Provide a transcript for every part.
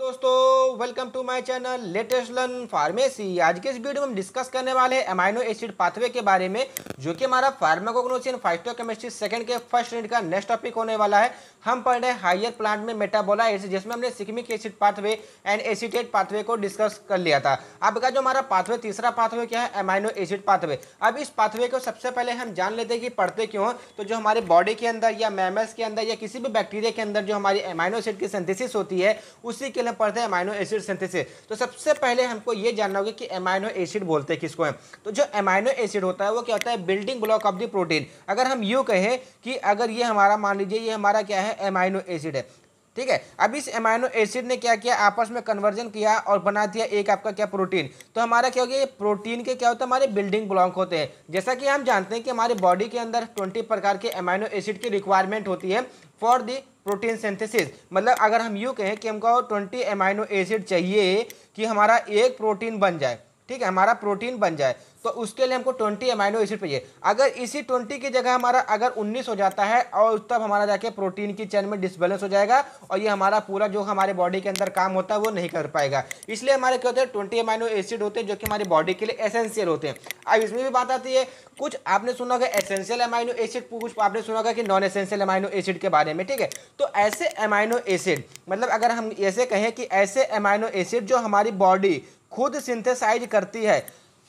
दोस्तों welcome to my channel latest learn pharmacy आज के इस वीडियो में हम डिस्कस करने वाले हैं अमाइनो एसिड पाथवे के बारे में जो कि हमारा फार्माकोग्नोसियन फाइस्टोकेमिस्ट्री सेकंड के फर्स्ट यूनिट का नेक्स्ट टॉपिक होने वाला है हम पढ़ रहे हैं हाइयर प्लांट में मेटाबोला एसिड जिसमें हमने shikimic acid pathway and acetate pathway को डिस्कस कर लिया था अब का जो हमारा पाथवे तीसरा पाथवे क्या है अमाइनो एसिड पाथवे अब इस पाथवे को सबसे पहले हम जान लेते हैं कि पढ़ते क्यों हैं तो जो हमारे बॉडी के अंदर या मैमस के अंदर या किसी भी बैक्टीरिया के अंदर जो हमारी अमाइनो एसिड की सिंथेसिस होती है उसी के लिए पढ़ते हैं अमाइनो एसिड सिंथेसिस तो सबसे पहले हमको ये जानना होगा कि एमाइनो एसिड बोलते हैं किसको है तो जो एमाइनो एसिड होता है वो क्या होता है building block of the protein अगर हम यू कहें कि अगर ये हमारा मान लीजिए ये हमारा क्या है एमाइनो एसिड है ठीक है अब इस एमाइनो एसिड ने क्या किया आपस में कन्वर्जन किया और बना दिया एक आपका क्या प्रोटीन तो हमारा क्या हो गया प्रोटीन के क्या होता है हमारे बिल्डिंग ब्लॉक होते हैं जैसा कि हम जानते हैं कि हमारे बॉडी के अंदर ट्वेंटी प्रकार के एमाइनो एसिड की रिक्वायरमेंट होती है फॉर दी प्रोटीन सिंथेसिस मतलब अगर हम यू कहें कि हमको ट्वेंटी एमाइनो एसिड चाहिए कि हमारा एक प्रोटीन बन जाए ठीक है हमारा प्रोटीन बन जाए तो उसके लिए हमको ट्वेंटी एमाइनो एसिड चाहिए अगर इसी ट्वेंटी की जगह हमारा अगर उन्नीस हो जाता है और तब हमारा जाके प्रोटीन की चैन में डिसबैलेंस हो जाएगा और ये हमारा पूरा जो हमारे बॉडी के अंदर काम होता है वो नहीं कर पाएगा इसलिए हमारे क्या होते हैं ट्वेंटी एमाइनो एसिड होते हैं जो कि हमारी बॉडी के लिए एसेंशियल होते हैं अब इसमें भी बात आती है कुछ आपने सुना होगा एसेंशियल एमाइनो एसिड कुछ आपने सुना होगा कि नॉन एसेंशियल एमाइनो एसिड के बारे में ठीक है तो ऐसे एमाइनो एसिड मतलब अगर हम ऐसे कहें कि ऐसे एमाइनो एसिड जो हमारी बॉडी खुद सिंथेसाइज करती है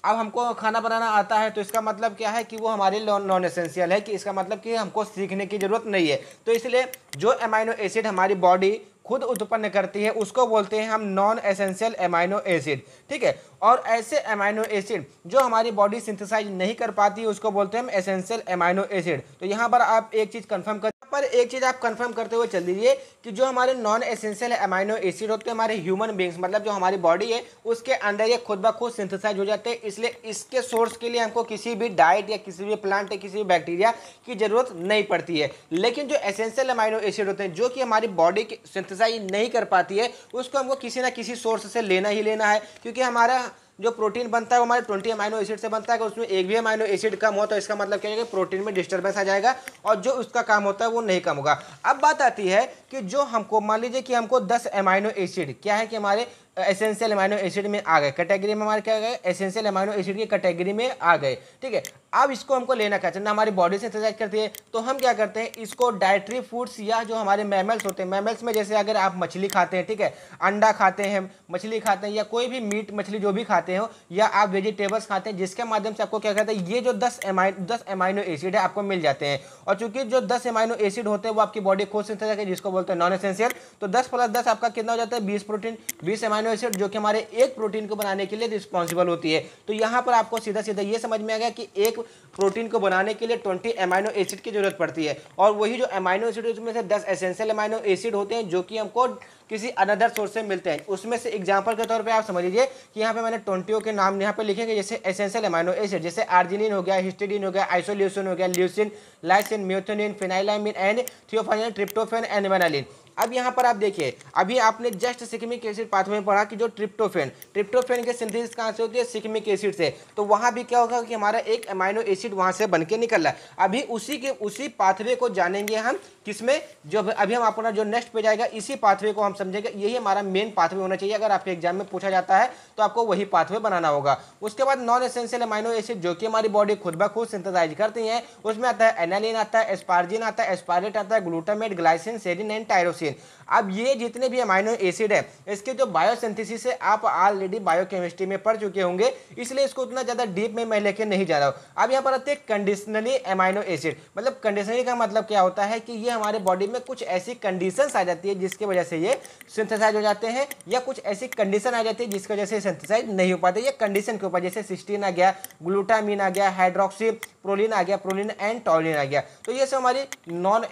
अब हमको खाना बनाना आता है तो इसका मतलब क्या है कि वो हमारे लिए नॉन एसेंशियल है कि इसका मतलब कि हमको सीखने की ज़रूरत नहीं है तो इसलिए जो एमाइनो एसिड हमारी बॉडी खुद उत्पन्न करती है उसको बोलते हैं हम नॉन एसेंशियल एमाइनो एसिड ठीक है और ऐसे एमाइनो एसिड जो हमारी बॉडी सिंथेसाइज नहीं कर पाती है उसको बोलते हैं हम एसेंशियल एमाइनो एसिड तो यहाँ पर आप एक चीज़ कंफर्म कर पर एक चीज़ आप कंफर्म करते हुए चल दीजिए कि जो हमारे नॉन एसेंशियल अमाइनो एसिड होते हैं हमारे ह्यूमन बींग्स मतलब जो हमारी बॉडी है उसके अंदर ये खुद ब खुद सिंथेसाइज हो जाते हैं इसलिए इसके सोर्स के लिए हमको किसी भी डाइट या किसी भी प्लांट या किसी भी बैक्टीरिया की ज़रूरत नहीं पड़ती है लेकिन जो एसेंशियल अमाइनो एसिड होते हैं जो कि हमारी बॉडी सिंथेसाइज नहीं कर पाती है उसको हमको किसी ना किसी सोर्स से लेना ही लेना है क्योंकि हमारा जो प्रोटीन बनता है वो हमारे ट्वेंटी अमाइनो एसिड से बनता है अगर उसमें एक भी अमाइनो एसिड कम हो तो इसका मतलब क्या होगा प्रोटीन में डिस्टर्बेंस आ जाएगा और जो उसका काम होता है वो नहीं कम होगा अब बात आती है कि जो हमको मान लीजिए कि हमको दस अमाइनो एसिड क्या है कि हमारे एसेंशियल अमाइनो एसिड में आ गए कैटेगरी में हमारे क्या गए एसेंशियल अमाइनो एसिड की कैटेगरी में आ गए ठीक है अब इसको हमको लेना क्या चलना हमारी बॉडी से एक्सरसाइज करती है तो हम क्या करते हैं इसको डायट्री फूड्स या जो हमारे मैमल्स होते हैं मैमल्स में जैसे अगर आप मछली खाते हैं ठीक है अंडा खाते हैं मछली खाते हैं या कोई भी मीट मछली जो भी खाते हो या आप वेजिटेबल्स खाते हैं जिसके माध्यम से आपको क्या कहते हैं ये जो दस एमाइन दस एमाइनो एसिड है आपको मिल जाते हैं और चूंकि जो दस एमाइनो एसिड होते हैं वो आपकी बॉडी खुद से जिसको बोलते हैं नॉन एसेंशियल तो दस प्लस दस आपका कितना हो जाता है बीस प्रोटीन बीस एमाइनो अमाइनो एसिड जो कि हमारे एक प्रोटीन को बनाने के लिए रिस्पॉन्सिबल होती है तो यहाँ पर आपको सीधा सीधा ये समझ में आ गया कि एक प्रोटीन को बनाने के लिए ट्वेंटी अमाइनो एसिड की जरूरत पड़ती है और वही जो अमाइनो एसिड उसमें से दस एसेंशियल अमाइनो एसिड होते हैं जो कि हमको किसी अनदर सोर्स से मिलते हैं उसमें से एग्जाम्पल के तौर पर आप समझ लीजिए कि यहाँ पे मैंने ट्वेंटियों के नाम यहाँ पे लिखेंगे जैसे एसेंशियल अमाइनो एसिड जैसे आर्जिनिन हो गया हिस्टेडिन हो गया आइसोल्यूसिन हो गया leucine lysine methionine phenylalanine and threonine tryptophan and valine अब यहाँ पर आप देखिए अभी आपने जस्ट सिकमिक एसिड पाथ में पढ़ा कि जो ट्रिप्टोफेन ट्रिप्टोफेन के सिंथेसिस कहाँ से होती है सिकमिक एसिड से तो वहाँ भी क्या होगा कि हमारा एक अमाइनो एसिड वहाँ से बन के निकल रहा है अभी उसी के उसी पाथवे को जानेंगे हम किसमें जो अभी हम अपना जो नेक्स्ट पे जाएगा इसी पाथवे को हम समझेंगे यही हमारा मेन पाथवे होना चाहिए अगर आपके एग्जाम में पूछा जाता है तो आपको वही पाथवे बनाना होगा उसके बाद नॉन एसेंशियल अमाइनो एसिड जो कि हमारी बॉडी खुद ब खुद सिंथेसाइज करती है उसमें आता है एनालिन आता है एस्पार्जिन आता है एस्पारेट आता है glutamate glycine serine and tyrosine बायोसिन अब ये जितने भी अमाइनो एसिड है इसके जो बायोसिंथेसिस है आप ऑलरेडी बायोकेमिस्ट्री में पढ़ चुके होंगे इसलिए इसको उतना ज़्यादा डीप में मैं लेके नहीं जा रहा हूँ अब यहाँ पर आते हैं कंडीशनली अमाइनो एसिड मतलब कंडीशनली का मतलब क्या होता है कि ये हमारे बॉडी में कुछ ऐसी कंडीशन आ जाती है जिसकी वजह से ये सिंथेसाइज हो जाते हैं या कुछ ऐसी कंडीशन आ जाती है जिसकी वजह से सिंथेसाइज नहीं हो पाते या कंडीशन के ऊपर जैसे सिस्टीन आ गया ग्लूटामिन आ गया हाइड्रोक्सी प्रोलिन आ गया प्रोलिन एंड टॉलिन आ गया तो ये सब हमारी नॉन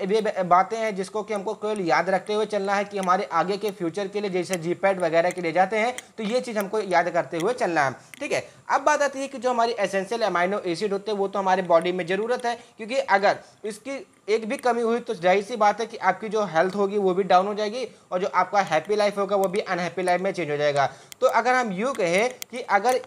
बातें हैं जिसको कि हमको केवल याद रख रखते हुए चलना है कि हमारे आगे के फ्यूचर के लिए जैसे जीपैड वगैरह के लिए जाते हैं तो ये चीज़ हमको याद करते हुए चलना है ठीक है अब बात आती है कि जो हमारी एसेंशियल अमाइनो एसिड होते हैं वो तो हमारे बॉडी में ज़रूरत है क्योंकि अगर इसकी एक भी कमी हुई तो जाहिर सी बात है कि आपकी जो हेल्थ होगी वो भी डाउन हो जाएगी और जो आपका हैप्पी लाइफ होगा वो भी अनहैप्पी लाइफ में चेंज हो जाएगा तो अगर हम यूँ कहें कि अगर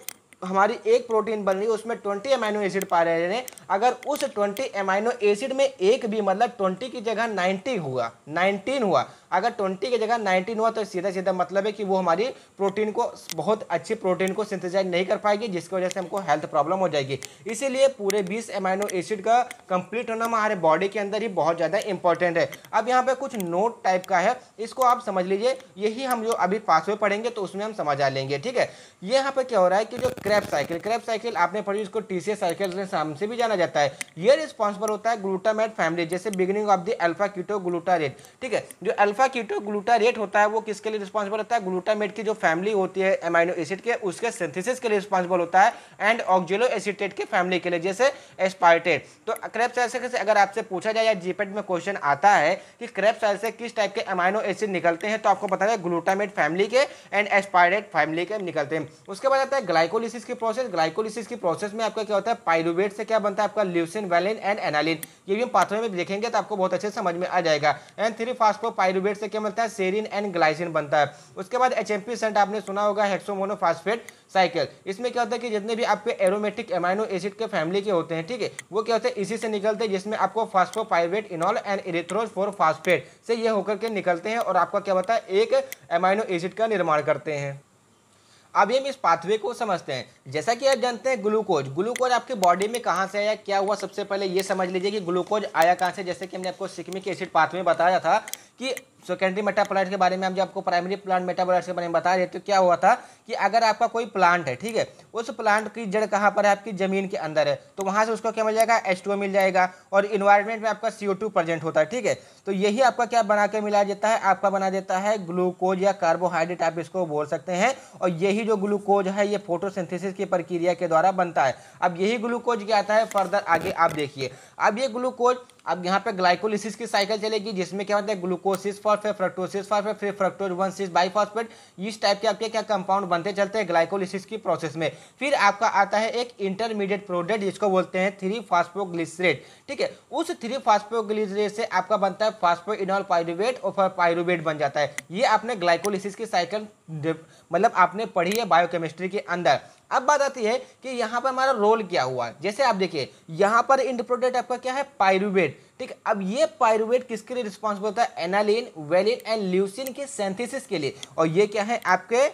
हमारी एक प्रोटीन बन रही है उसमें ट्वेंटी एमाइनो एसिड पा रहे हैं अगर उस ट्वेंटी एमाइनो एसिड में एक भी मतलब ट्वेंटी की जगह नाइनटी हुआ नाइनटीन हुआ अगर ट्वेंटी की जगह नाइनटीन हुआ तो सीधा सीधा मतलब है कि वो हमारी प्रोटीन को बहुत अच्छी प्रोटीन को सिंथेसाइज नहीं कर पाएगी जिसकी वजह से हमको हेल्थ प्रॉब्लम हो जाएगी इसीलिए पूरे बीस एमाइनो एसिड का कंप्लीट होना हमारे बॉडी के अंदर ही बहुत ज़्यादा इंपॉर्टेंट है अब यहाँ पे कुछ नोट टाइप का है इसको आप समझ लीजिए यही हम जो अभी पास पढ़ेंगे तो उसमें हम समझा लेंगे ठीक है ये यहाँ पे क्या हो रहा है कि जो क्रैप साइकिल क्रैप साइकिल आपने पढ़ी उसको टी साइकिल के नाम से भी जाना जाता है ये रिस्पॉन्सिबल होता है ग्लूटामेट फैमिली जैसे beginning of the alpha ketoglutarate ठीक है जो अल्फा अल्फा कीटो ग्लूटारेट होता है वो किसके लिए रिस्पॉन्सिबल होता है ग्लूटामेट की जो फैमिली होती है एमाइनो एसिड के उसके सिंथेसिस के लिए रिस्पॉन्सिबल होता है एंड ऑक्जिलो एसिटेट के फैमिली के लिए जैसे एस्पार्टेट तो क्रेप्स ऐसे कैसे अगर आपसे पूछा जाए या जीपेट e में क्वेश्चन आता है कि क्रेप्स ऐसे किस टाइप के एमाइनो एसिड निकलते हैं तो आपको पता है ग्लूटामेट फैमिली के एंड एस्पायरेट फैमिली के निकलते हैं उसके बाद आता है ग्लाइकोलिसिस की प्रोसेस ग्लाइकोलिसिस की प्रोसेस में आपका क्या होता है पाइरुवेट से क्या बनता है आपका ल्यूसिन वैलिन एंड एनालिन ये भी हम पाथवे में देखेंगे तो आपको बहुत अच्छे समझ में आ जाएगा एंड थ्री फास्ट पाइरुवेट फॉस्फेट से क्या मिलता है सेरिन एंड ग्लाइसिन बनता है उसके बाद एच एम आपने सुना होगा हेक्सोमोनोफास्फेट साइकिल इसमें क्या होता है कि जितने भी आपके एरोमेटिक एमाइनो एसिड के फैमिली के होते हैं ठीक है वो क्या होते हैं इसी से निकलते हैं जिसमें आपको phosphopyruvate enol and erythrose four phosphate से ये होकर के निकलते हैं और आपका क्या होता है एक एमाइनो एसिड का निर्माण करते हैं अब हम इस पाथवे को समझते हैं जैसा कि आप जानते हैं ग्लूकोज ग्लूकोज आपके बॉडी में कहाँ से आया क्या हुआ सबसे पहले ये समझ लीजिए कि ग्लूकोज आया कहाँ से जैसे कि हमने आपको सिकमिक एसिड पाथवे बताया था कि सेकेंडरी मेटाबोलाइट के बारे में हम जब आपको प्राइमरी प्लांट मेटाबोलाइट के बारे में बता रहे थे तो क्या हुआ था कि अगर आपका कोई प्लांट है ठीक है उस प्लांट की जड़ कहाँ पर है आपकी ज़मीन के अंदर है तो वहाँ से उसको क्या मिल जाएगा एच मिल जाएगा और इन्वायरमेंट में आपका सी प्रेजेंट होता है ठीक है तो यही आपका क्या बना के मिला देता है आपका बना देता है ग्लूकोज या कार्बोहाइड्रेट आप इसको बोल सकते हैं और यही जो ग्लूकोज है ये फोटोसिंथेसिस की प्रक्रिया के द्वारा बनता है अब यही ग्लूकोज क्या आता है फर्दर आगे आप देखिए अब ये ग्लूकोज अब यहाँ पे ग्लाइकोलिसिस की साइकिल चलेगी जिसमें क्या होता है ग्लूकोसिस फॉर फिर फ्रक्टोसिस फॉर फिर फिर फ्रक्टोज वन सिस बाईफॉस्फेट इस टाइप के आपके क्या कंपाउंड बनते चलते हैं ग्लाइकोलिसिस की प्रोसेस में फिर आपका आता है एक इंटरमीडिएट प्रोडक्ट जिसको बोलते हैं थ्री फास्फोग्लिसरेट ठीक है उस थ्री फास्फोग्लिसरेट से आपका बनता है इनॉल पायरुवेट और पायरुवेट बन जाता है ये आपने ग्लाइकोलिसिस की साइकिल मतलब आपने पढ़ी है बायोकेमिस्ट्री के अंदर अब बात आती है कि यहाँ पर हमारा रोल क्या हुआ जैसे आप देखिए यहाँ पर इंड प्रोडक्ट आपका क्या है पायरुवेट ठीक अब ये पायरुवेट किसके लिए रिस्पॉन्सिबल होता है एनालिन वेलिन एंड ल्यूसिन के सेंथिसिस के लिए और ये क्या है आपके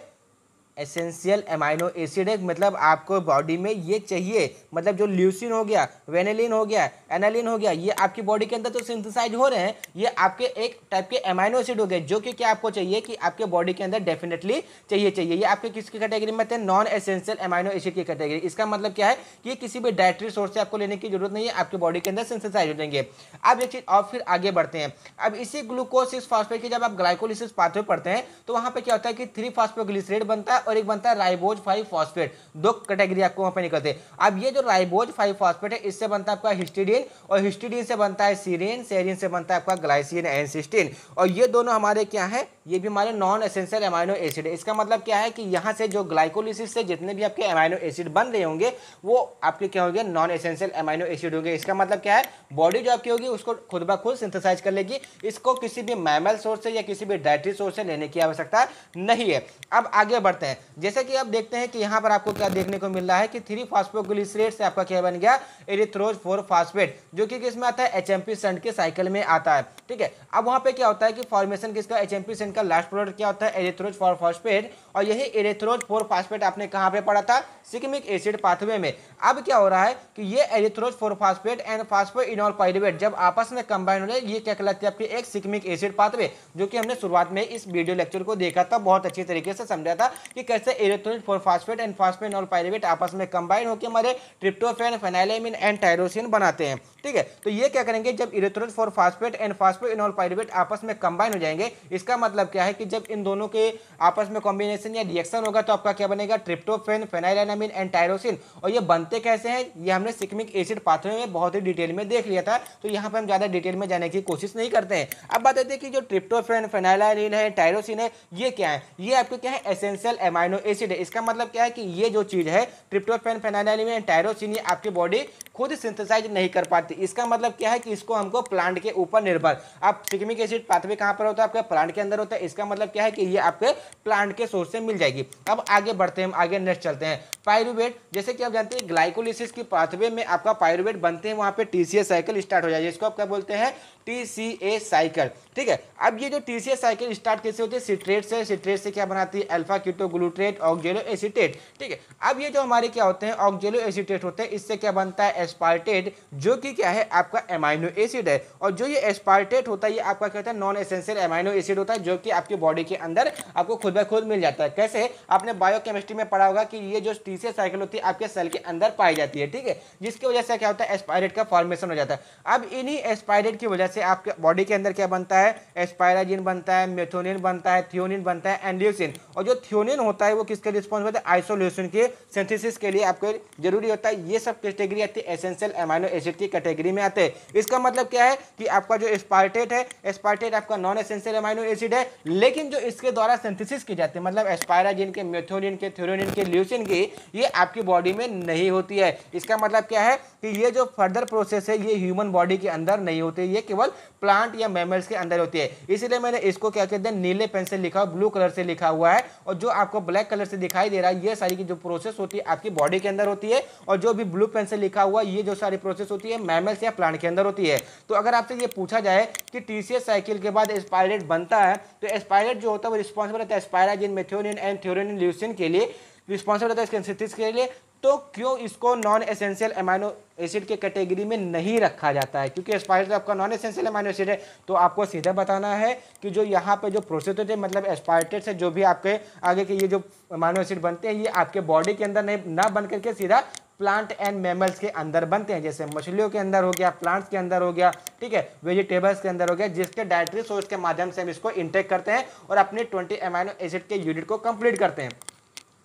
एसेंशियल एमाइनो एसिड है मतलब आपको बॉडी में ये चाहिए मतलब जो ल्यूसिन हो गया वेनेलिन हो गया एनालिन हो गया ये आपकी बॉडी के अंदर तो सिंथेसाइज हो रहे हैं ये आपके एक टाइप के एमाइनो एसिड हो गए जो कि क्या आपको चाहिए कि आपके बॉडी के अंदर डेफिनेटली चाहिए चाहिए ये आपके किसकी कैटेगरी में आते हैं नॉन एसेंशियल एमाइनो एसिड की कैटेगरी इसका मतलब क्या है कि किसी भी डायट्री सोर्स से आपको लेने की जरूरत नहीं है आपके बॉडी के अंदर सिंथेसाइज हो जाएंगे अब एक चीज़ और फिर आगे बढ़ते हैं अब इसी ग्लूकोज इस फॉस्पेट की जब आप ग्लाइकोलिस पाथवे पढ़ते हैं तो वहाँ पर क्या होता है कि थ्री फॉस्फोग्लिसरेट बनता है और एक बनता है राइबोज फाइव फॉस्फेट दो कैटेगरी आपको वहां पे निकलते अब ये जो राइबोज फाइव फॉस्फेट है इससे बनता है आपका हिस्टिडीन और हिस्टिडीन से बनता है सीरीन सेरीन से बनता है आपका ग्लाइसिन एन और ये दोनों हमारे क्या है ये भी हमारे नॉन एसेंशियल एमाइनो एसिड है इसका मतलब क्या है कि यहाँ से जो ग्लाइकोलिसिस से जितने भी आपके एमाइनो एसिड बन रहे होंगे वो आपके क्या होंगे नॉन एसेंशियल एमाइनो एसिड होंगे इसका मतलब क्या है बॉडी जो आपकी होगी उसको खुद ब खुद सिंथेसाइज कर लेगी इसको किसी भी मैमल सोर्स से या किसी भी डायट्री सोर्स से लेने की आवश्यकता नहीं है अब आगे बढ़ते हैं है जैसे कि आप देखते हैं कि यहाँ पर आपको क्या देखने को मिल रहा है कि थ्री फास्फोग्लिसरेट से आपका क्या बन गया एरिथ्रोज फोर फास्फेट जो कि किसमें आता है एच एम पी सेंट के साइकिल में आता है ठीक है अब वहाँ पे क्या होता है कि फॉर्मेशन किसका एच एम पी सेंट का लास्ट प्रोडक्ट क्या होता है एरिथ्रोज फोर फॉस्फेट और यही एरिथ्रोज फोर फास्फेट आपने कहाँ पर पढ़ा था सिकमिक एसिड पाथवे में अब क्या हो रहा है कि ये erythrose four phosphate and phosphoenol pyruvate जब आपस में कंबाइन हो रहे ये क्या कहलाती है आपकी एक सिकमिक एसिड पाथवे जो कि हमने शुरुआत में इस वीडियो लेक्चर को देखा था बहुत अच्छी तरीके से समझा था कि कैसे इलेक्ट्रोनिक फास्फेट एंड फास्फेट और पायरेवेट आपस में कंबाइन होकर हमारे ट्रिप्टोफेन फेनाइलेमिन एंड टायरोसिन बनाते हैं ठीक है तो ये क्या करेंगे जब electronic phosphate and phosphate enol pyruvate आपस में कंबाइन हो जाएंगे इसका मतलब क्या है कि जब इन दोनों के आपस में कॉम्बिनेशन या रिएक्शन होगा तो आपका क्या बनेगा ट्रिप्टोफेन फेनाइलेनामिन एंड टायरोसिन और ये बनते कैसे हैं ये हमने सिकमिक एसिड पाथवे में बहुत ही डिटेल में देख लिया था तो यहाँ पर हम ज़्यादा डिटेल में जाने की कोशिश नहीं करते हैं अब बताते हैं कि जो ट्रिप्टोफेन फेनाइलाइन है टायरोसिन है ये क्या है ये आपके क्या है एसेंशियल एमाइनो एसिड है इसका मतलब क्या है कि ये जो चीज़ है ट्रिप्टोफेन फेनाइल में टायरोसिन ये आपकी बॉडी खुद सिंथेसाइज नहीं कर पाती इसका मतलब क्या है कि इसको हमको प्लांट के ऊपर निर्भर अब सिकमिक एसिड पाथवे कहाँ पर होता है आपके प्लांट के अंदर होता है इसका मतलब क्या है कि ये आपके प्लांट के सोर्स से मिल जाएगी अब आगे बढ़ते हैं आगे नेक्स्ट चलते हैं पायरुवेट जैसे कि आप जानते हैं ग्लाइकोलिसिस की पाथवे में आपका पायरुवेट बनते हैं वहाँ पर टी साइकिल स्टार्ट हो जाएगी इसको आप क्या बोलते हैं टी साइकिल ठीक है अब ये जो टी साइकिल स्टार्ट कैसे होती है सिट्रेट से सिट्रेट से क्या बनाती है अल्फा क्यूटोग्लू ग्लूट्रेट ऑक्जेलो एसिटेट ठीक है अब ये जो हमारे क्या होते हैं ऑक्जेलो एसिटेट होते हैं इससे क्या बनता है एस्पार्टेट जो कि क्या है आपका एमाइनो एसिड है और जो ये एस्पार्टेट होता है ये आपका क्या होता है नॉन एसेंशियल एमाइनो एसिड होता है जो कि आपकी बॉडी के अंदर आपको खुद ब खुद मिल जाता है कैसे आपने बायोकेमिस्ट्री में पढ़ा होगा कि ये जो तीसरे साइकिल होती है आपके सेल के अंदर पाई जाती है ठीक है जिसकी वजह से क्या होता है एस्पायरेट का फॉर्मेशन हो जाता है अब इन्हीं एस्पायरेट की वजह से आपके बॉडी के अंदर क्या बनता है एस्पायराजिन बनता है मेथोनिन बनता है थियोनिन बनता है एंडियोसिन और जो थियोनिन होता है वो किसके रिस्पॉन्स होता है आइसोलेशन के सिंथेसिस के लिए आपको जरूरी होता है ये सब कैटेगरी आती है एसेंशियल एमाइनो एसिड की कैटेगरी में आते हैं इसका मतलब क्या है कि आपका जो एस्पार्टेट है एस्पार्टेट आपका नॉन एसेंशियल एमाइनो एसिड है लेकिन जो इसके द्वारा सिंथेसिस की जाती है मतलब एस्पायराजिन के मेथोनिन के थ्योरिन के ल्यूसिन की ये आपकी बॉडी में नहीं होती है इसका मतलब क्या है कि ये जो फर्दर प्रोसेस है ये ह्यूमन बॉडी के अंदर नहीं होती ये केवल प्लांट या मेमल्स के अंदर होती है इसीलिए मैंने इसको क्या कहते हैं नीले पेन से लिखा ब्लू कलर से लिखा हुआ है और जो आपको ब्लैक कलर से दिखाई दे रहा है ये सारी की जो प्रोसेस होती है आपकी बॉडी के अंदर होती है और जो भी ब्लू पेन से लिखा हुआ ये जो सारी प्रोसेस होती है मैमल्स या प्लांट के अंदर होती है तो अगर आपसे ये पूछा जाए कि टीसीएस साइकिल के बाद स्पायरेट बनता है तो स्पायरेट जो होता है वो रिस्पॉन्सिबल रहता है स्पायराजिन मेथ्योरिन एंड थ्योरिन ल्यूसिन के लिए रिस्पॉन्सिबल रहता है इसके के लिए तो क्यों इसको नॉन एसेंशियल एमाइनो एसिड के कैटेगरी में नहीं रखा जाता है क्योंकि तो आपका नॉन एसेंशियल एमाइनो एसिड है तो आपको सीधा बताना है कि जो यहाँ पे जो प्रोसेस होते मतलब हैं मतलब एस्पायरटेड से जो भी आपके आगे के ये जो एमाइनो एसिड बनते हैं ये आपके बॉडी के अंदर नहीं ना बन करके सीधा प्लांट एंड मेमल्स के अंदर बनते हैं जैसे मछलियों के अंदर हो गया प्लांट्स के अंदर हो गया ठीक है वेजिटेबल्स के अंदर हो गया जिसके डायट्री सोर्स के माध्यम से हम इसको इंटेक करते हैं और अपने ट्वेंटी एमाइनो एसिड के यूनिट को कंप्लीट करते हैं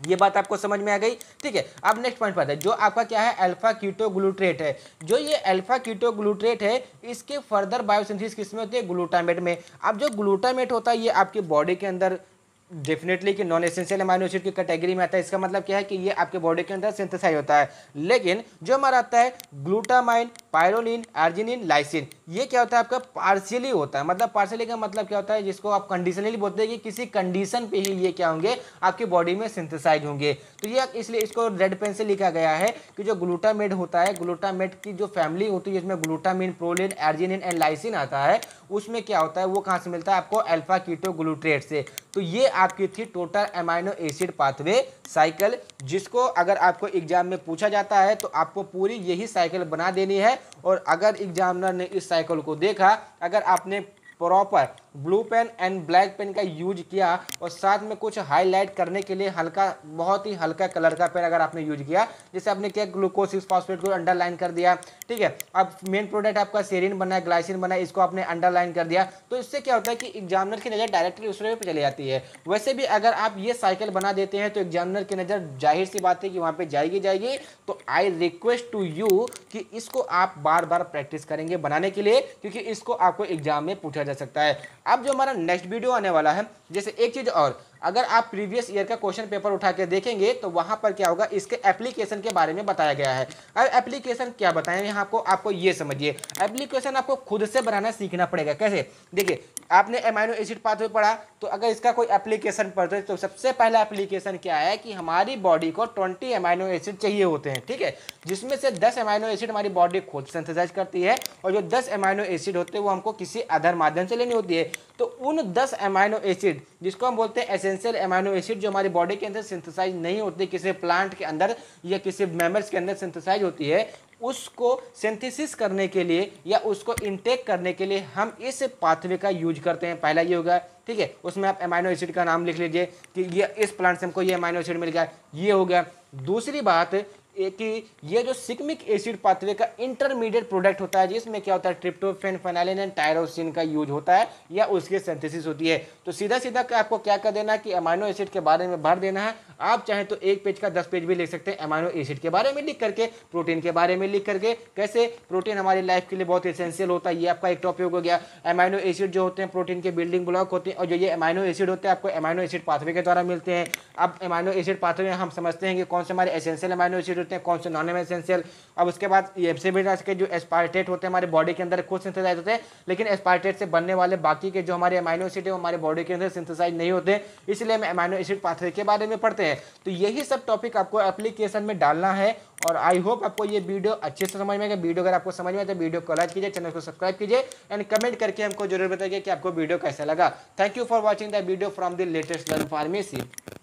ये बात आपको समझ में आ गई ठीक है अब नेक्स्ट पॉइंट पर जो आपका क्या है अल्फा कीटो ग्लूट्रेट है जो ये अल्फा कीटो ग्लूट्रेट है इसके फर्दर बायोसिंथेसिस किसमें होती है ग्लूटामेट में अब जो ग्लूटामेट होता है ये आपके बॉडी के अंदर डेफिनेटली कि नॉन एसेंशियल अमाइनो एसिड की कैटेगरी में आता है इसका मतलब क्या है कि ये आपके बॉडी के अंदर सिंथेसाइज होता है लेकिन जो हमारा आता है ग्लूटामाइन पायरोलिन आर्जिनिन लाइसिन ये क्या होता है आपका पार्शियली होता है मतलब पार्शियली का मतलब क्या होता है जिसको आप कंडीशनली बोलते हैं कि किसी कंडीशन पे ही ये क्या होंगे आपकी बॉडी में सिंथेसाइज होंगे तो ये इसलिए इसको रेड पेन से लिखा गया है कि जो ग्लूटामेट होता है ग्लूटामेट की जो फैमिली होती है जिसमें glutamine proline arginine and lysine आता है उसमें क्या होता है वो कहाँ से मिलता है आपको अल्फा कीटो ग्लूट्रेट से तो ये आपकी थी total amino acid pathway cycle जिसको अगर आपको एग्जाम में पूछा जाता है तो आपको पूरी यही साइकिल बना देनी है और अगर एग्जामिनर ने इस साइकिल को देखा अगर आपने proper blue pen and black pen का यूज किया और साथ में कुछ हाईलाइट करने के लिए हल्का बहुत ही हल्का कलर का पेन अगर आपने यूज किया जैसे आपने क्या ग्लूकोज फॉस्फेट को अंडरलाइन कर दिया ठीक है अब मेन प्रोडक्ट आपका सेरिन बना है ग्लाइसिन बना है इसको आपने अंडरलाइन कर दिया तो इससे क्या होता है कि एग्जामिनर की नज़र डायरेक्टली पर चली जाती है वैसे भी अगर आप ये साइकिल बना देते हैं तो एग्जामिनर की नज़र जाहिर सी बात है कि वहाँ पर जाएगी जाएगी तो आई रिक्वेस्ट टू यू कि इसको आप बार बार प्रैक्टिस करेंगे बनाने के लिए क्योंकि इसको आपको एग्जाम में पूछा जा सकता है अब जो हमारा नेक्स्ट वीडियो आने वाला है जैसे एक चीज़ और अगर आप प्रीवियस ईयर का क्वेश्चन पेपर उठा के देखेंगे तो वहां पर क्या होगा इसके एप्लीकेशन के बारे में बताया गया है अब एप्लीकेशन क्या बताएं यहाँ आपको आपको ये समझिए एप्लीकेशन आपको खुद से बनाना सीखना पड़ेगा कैसे देखिए आपने एमाइनो एसिड पाथवे पढ़ा तो अगर इसका कोई एप्लीकेशन पढ़ते तो सबसे पहला एप्लीकेशन क्या है कि हमारी बॉडी को 20 एमाइनो एसिड चाहिए होते हैं ठीक है जिसमें से 10 एमाइनो एसिड हमारी बॉडी खुद सेंथेसाइज करती है और जो 10 एमाइनो एसिड होते हैं वो हमको किसी अदर माध्यम से लेनी होती है तो उन दस एमाइनो एसिड जिसको हम बोलते हैं एसेंशियल एमाइनो एसिड जो हमारी बॉडी के अंदर सिंथेसाइज नहीं होती किसी प्लांट के अंदर या किसी मेमर्स के अंदर सिंथेसाइज होती है उसको सिंथेसिस करने के लिए या उसको इंटेक करने के लिए हम इस पाथवे का यूज करते हैं पहला ये होगा ठीक है उसमें आप एमाइनो एसिड का नाम लिख लीजिए कि ये इस प्लांट से हमको ये एमाइनो एसिड मिल गया ये हो गया दूसरी बात कि ये जो सिकमिक एसिड पाथवे का इंटरमीडिएट प्रोडक्ट होता है जिसमें क्या होता है ट्रिप्टोफेन फेनालिन एंड टायरोसिन का यूज होता है या उसके सेंथिस होती है तो सीधा सीधा आपको क्या कर देना है कि अमाइनो एसिड के बारे में भर देना है आप चाहे तो एक पेज का दस पेज भी लिख सकते हैं अमाइनो एसिड के बारे में लिख करके प्रोटीन के बारे में लिख करके कैसे प्रोटीन हमारी लाइफ के लिए बहुत एसेंशियल होता है ये आपका एक टॉपिक हो गया अमाइनो एसिड जो होते हैं प्रोटीन के बिल्डिंग ब्लॉक होते हैं और जो ये अमाइनो एसिड होते हैं आपको अमाइनो एसिड पाथवे के द्वारा मिलते हैं अब अमाइनो एसिड पाथवे हम समझते हैं कि कौन से हमारे एसेंशियल अमाइनो एसिड होते हैं कौन से नॉन एसेंशियल अब उसके बाद एप्सीबिटास के जो एस्पार्टेट होते हैं हमारे बॉडी के अंदर खुद सिंथेसाइज होते हैं लेकिन एस्पार्टेट से बनने वाले बाकी के जो हमारे अमाइनो एसिड है वो हमारे बॉडी के अंदर सिंथेसाइज नहीं होते इसलिए हम अमाइनो एसिड पाथवे के बारे में पढ़ते हैं तो यही सब टॉपिक आपको एप्लीकेशन में डालना है और आई होप आपको ये वीडियो अच्छे से समझ में आएगा वीडियो अगर आपको समझ में आए तो वीडियो को लाइक कीजिए चैनल को सब्सक्राइब कीजिए एंड कमेंट करके हमको जरूर बताइए कि आपको वीडियो कैसा लगा thank you for watching the video from the latest learn pharmacy